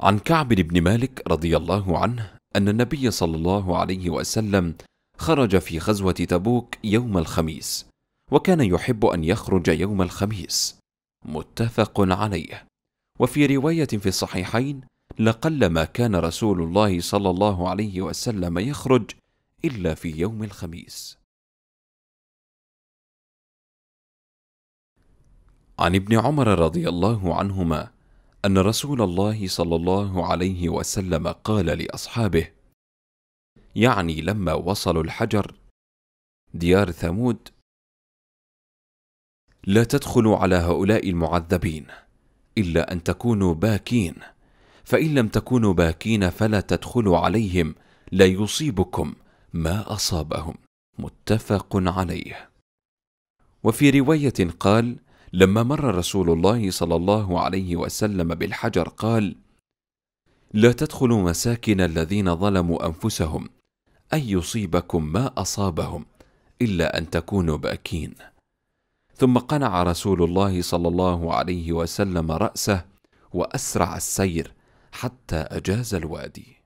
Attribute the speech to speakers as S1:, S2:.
S1: عن كعب بن مالك رضي الله عنه أن النبي صلى الله عليه وسلم خرج في غزوة تبوك يوم الخميس، وكان يحب أن يخرج يوم الخميس، متفق عليه، وفي رواية في الصحيحين: لقلما كان رسول الله صلى الله عليه وسلم يخرج إلا في يوم الخميس. عن ابن عمر رضي الله عنهما ان رسول الله صلى الله عليه وسلم قال لاصحابه يعني لما وصلوا الحجر ديار ثمود لا تدخلوا على هؤلاء المعذبين الا ان تكونوا باكين فان لم تكونوا باكين فلا تدخلوا عليهم لا يصيبكم ما اصابهم متفق عليه وفي روايه قال لما مر رسول الله صلى الله عليه وسلم بالحجر قال لا تدخلوا مساكن الذين ظلموا انفسهم ان يصيبكم ما اصابهم الا ان تكونوا باكين ثم قنع رسول الله صلى الله عليه وسلم راسه واسرع السير حتى اجاز الوادي